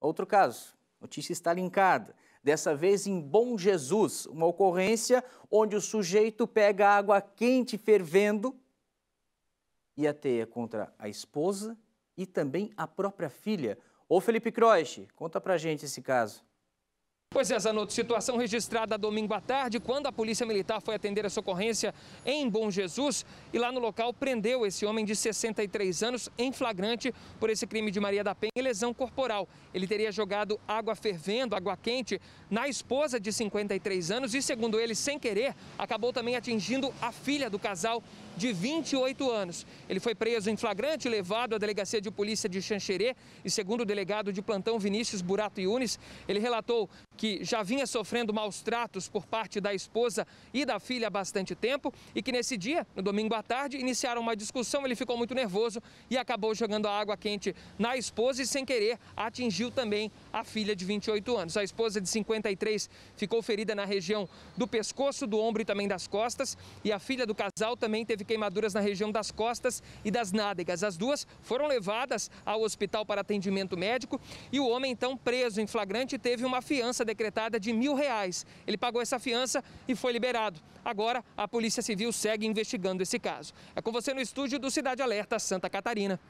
Outro caso, notícia está linkada. Dessa vez em Bom Jesus, uma ocorrência onde o sujeito pega água quente fervendo e ateia contra a esposa e também a própria filha. Ô Felipe Croix, conta pra gente esse caso. Pois é, Zanotto, situação registrada domingo à tarde, quando a Polícia Militar foi atender a socorrência em Bom Jesus e lá no local prendeu esse homem de 63 anos em flagrante por esse crime de Maria da Penha e lesão corporal. Ele teria jogado água fervendo, água quente, na esposa de 53 anos e, segundo ele, sem querer, acabou também atingindo a filha do casal de 28 anos. Ele foi preso em flagrante, levado à delegacia de polícia de Xanxerê e, segundo o delegado de plantão Vinícius Burato Yunes, ele relatou que já vinha sofrendo maus tratos por parte da esposa e da filha há bastante tempo e que nesse dia, no domingo à tarde, iniciaram uma discussão. Ele ficou muito nervoso e acabou jogando a água quente na esposa e, sem querer, atingiu também a filha de 28 anos. A esposa de 53 ficou ferida na região do pescoço, do ombro e também das costas e a filha do casal também teve queimaduras na região das costas e das nádegas. As duas foram levadas ao hospital para atendimento médico e o homem, então preso em flagrante, teve uma fiança decretada de mil reais. Ele pagou essa fiança e foi liberado. Agora, a Polícia Civil segue investigando esse caso. É com você no estúdio do Cidade Alerta Santa Catarina.